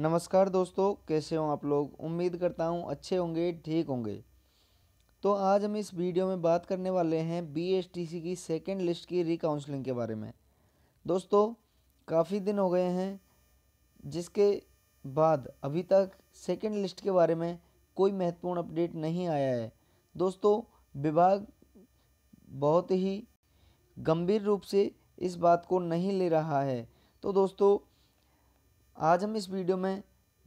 नमस्कार दोस्तों कैसे हो आप लोग उम्मीद करता हूँ अच्छे होंगे ठीक होंगे तो आज हम इस वीडियो में बात करने वाले हैं बी की सेकेंड लिस्ट की रिकाउंसलिंग के बारे में दोस्तों काफ़ी दिन हो गए हैं जिसके बाद अभी तक सेकेंड लिस्ट के बारे में कोई महत्वपूर्ण अपडेट नहीं आया है दोस्तों विभाग बहुत ही गंभीर रूप से इस बात को नहीं ले रहा है तो दोस्तों आज हम इस वीडियो में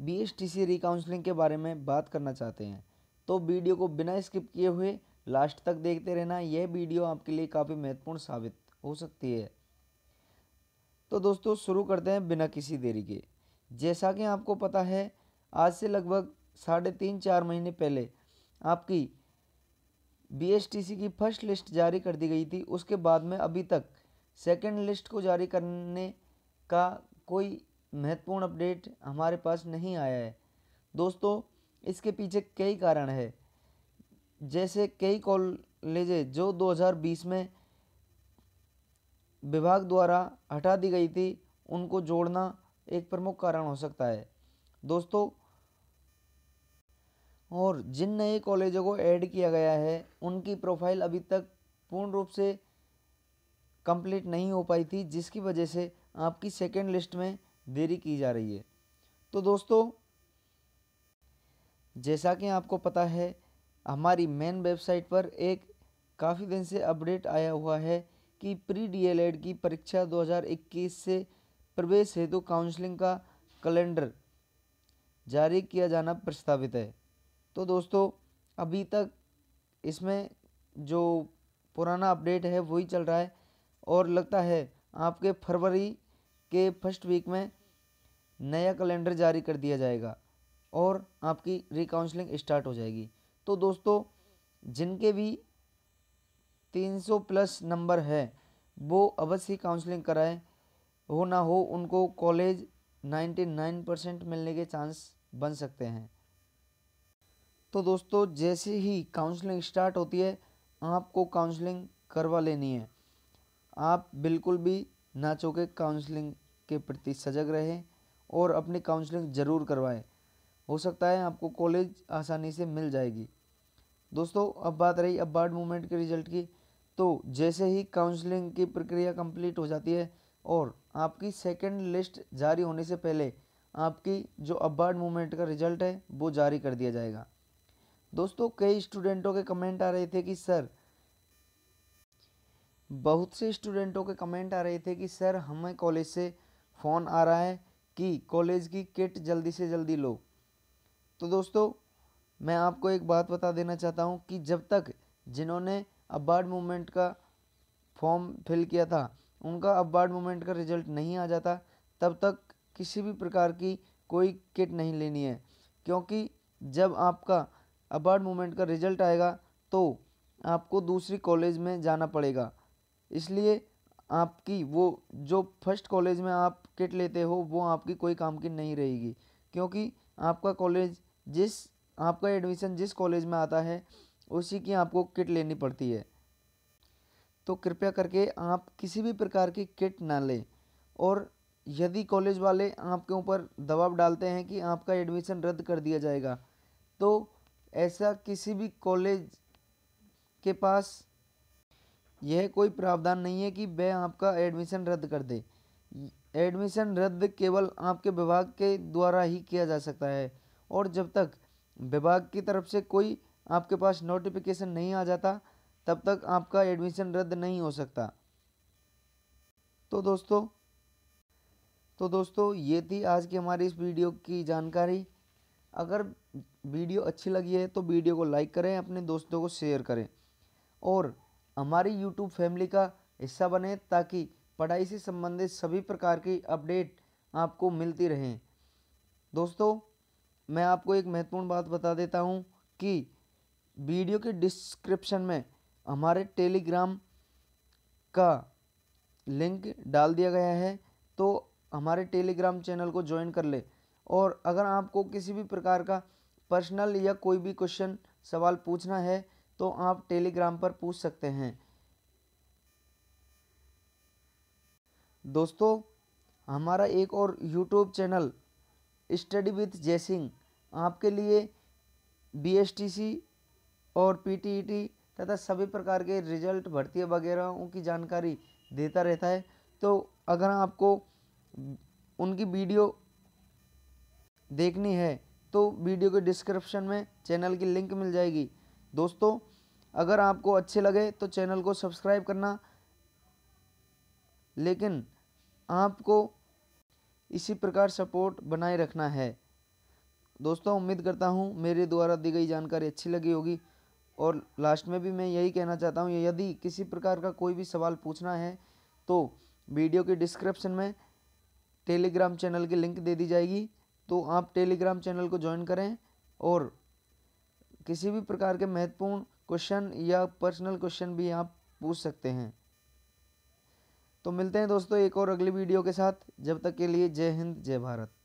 B S T C recounselling के बारे में बात करना चाहते हैं तो वीडियो को बिना स्किप किए हुए लास्ट तक देखते रहना यह वीडियो आपके लिए काफ़ी महत्वपूर्ण साबित हो सकती है तो दोस्तों शुरू करते हैं बिना किसी देरी के जैसा कि आपको पता है आज से लगभग साढ़े तीन चार महीने पहले आपकी बीएसटीसी की फर्स्ट लिस्ट जारी कर दी गई थी उसके बाद में अभी तक सेकंड लिस्ट को जारी करने का कोई महत्वपूर्ण अपडेट हमारे पास नहीं आया है दोस्तों इसके पीछे कई कारण है जैसे कई कॉलेजें जो 2020 में विभाग द्वारा हटा दी गई थी उनको जोड़ना एक प्रमुख कारण हो सकता है दोस्तों और जिन नए कॉलेजों को ऐड किया गया है उनकी प्रोफाइल अभी तक पूर्ण रूप से कंप्लीट नहीं हो पाई थी जिसकी वजह से आपकी सेकेंड लिस्ट में देरी की जा रही है तो दोस्तों जैसा कि आपको पता है हमारी मेन वेबसाइट पर एक काफ़ी दिन से अपडेट आया हुआ है कि प्री डीएलएड की परीक्षा 2021 से प्रवेश हेतु काउंसलिंग का कैलेंडर जारी किया जाना प्रस्तावित है तो दोस्तों अभी तक इसमें जो पुराना अपडेट है वही चल रहा है और लगता है आपके फरवरी के फर्स्ट वीक में नया कैलेंडर जारी कर दिया जाएगा और आपकी रिकाउंसलिंग स्टार्ट हो जाएगी तो दोस्तों जिनके भी 300 प्लस नंबर है वो अवश्य काउंसलिंग कराएं हो ना हो उनको कॉलेज 99 परसेंट मिलने के चांस बन सकते हैं तो दोस्तों जैसे ही काउंसलिंग स्टार्ट होती है आपको काउंसलिंग करवा लेनी है आप बिल्कुल भी नाचों के काउंसलिंग के प्रति सजग रहें और अपनी काउंसलिंग ज़रूर करवाएं हो सकता है आपको कॉलेज आसानी से मिल जाएगी दोस्तों अब बात रही बार्ड मूवमेंट के रिजल्ट की तो जैसे ही काउंसलिंग की प्रक्रिया कंप्लीट हो जाती है और आपकी सेकेंड लिस्ट जारी होने से पहले आपकी जो अबार्ड मूवमेंट का रिजल्ट है वो जारी कर दिया जाएगा दोस्तों कई स्टूडेंटों के कमेंट आ रहे थे कि सर बहुत से स्टूडेंटों के कमेंट आ रहे थे कि सर हमें कॉलेज से फ़ोन आ रहा है कि कॉलेज की किट जल्दी से जल्दी लो तो दोस्तों मैं आपको एक बात बता देना चाहता हूँ कि जब तक जिन्होंने अबार्ड मूवमेंट का फॉर्म फिल किया था उनका अबार्ड मूवमेंट का रिजल्ट नहीं आ जाता तब तक किसी भी प्रकार की कोई किट नहीं लेनी है क्योंकि जब आपका अबार्ड मूवमेंट का रिजल्ट आएगा तो आपको दूसरी कॉलेज में जाना पड़ेगा इसलिए आपकी वो जो फर्स्ट कॉलेज में आप किट लेते हो वो आपकी कोई काम की नहीं रहेगी क्योंकि आपका कॉलेज जिस आपका एडमिशन जिस कॉलेज में आता है उसी की आपको किट लेनी पड़ती है तो कृपया करके आप किसी भी प्रकार की किट ना लें और यदि कॉलेज वाले आपके ऊपर दबाव डालते हैं कि आपका एडमिशन रद्द कर दिया जाएगा तो ऐसा किसी भी कॉलेज के पास यह कोई प्रावधान नहीं है कि वह आपका एडमिशन रद्द कर दे एडमिशन रद्द केवल आपके विभाग के द्वारा ही किया जा सकता है और जब तक विभाग की तरफ से कोई आपके पास नोटिफिकेशन नहीं आ जाता तब तक आपका एडमिशन रद्द नहीं हो सकता तो दोस्तों तो दोस्तों ये थी आज की हमारी इस वीडियो की जानकारी अगर वीडियो अच्छी लगी है तो वीडियो को लाइक करें अपने दोस्तों को शेयर करें और हमारी यूट्यूब फैमिली का हिस्सा बने ताकि पढ़ाई से संबंधित सभी प्रकार की अपडेट आपको मिलती रहें दोस्तों मैं आपको एक महत्वपूर्ण बात बता देता हूं कि वीडियो के डिस्क्रिप्शन में हमारे टेलीग्राम का लिंक डाल दिया गया है तो हमारे टेलीग्राम चैनल को ज्वाइन कर ले और अगर आपको किसी भी प्रकार का पर्सनल या कोई भी क्वेश्चन सवाल पूछना है तो आप टेलीग्राम पर पूछ सकते हैं दोस्तों हमारा एक और YouTube channel study with Jaisingh आपके लिए बीएसटीसी और पीटीईटी e तथा सभी प्रकार के रिजल्ट भर्ती वगैरह की जानकारी देता रहता है तो अगर आपको उनकी वीडियो देखनी है तो वीडियो के डिस्क्रिप्शन में चैनल की लिंक मिल जाएगी दोस्तों अगर आपको अच्छे लगे तो चैनल को सब्सक्राइब करना लेकिन आपको इसी प्रकार सपोर्ट बनाए रखना है दोस्तों उम्मीद करता हूँ मेरे द्वारा दी गई जानकारी अच्छी लगी होगी और लास्ट में भी मैं यही कहना चाहता हूँ यदि किसी प्रकार का कोई भी सवाल पूछना है तो वीडियो के डिस्क्रिप्शन में टेलीग्राम चैनल की लिंक दे दी जाएगी तो आप टेलीग्राम चैनल को ज्वाइन करें और किसी भी प्रकार के महत्वपूर्ण क्वेश्चन या पर्सनल क्वेश्चन भी आप पूछ सकते हैं तो मिलते हैं दोस्तों एक और अगली वीडियो के साथ जब तक के लिए जय हिंद जय भारत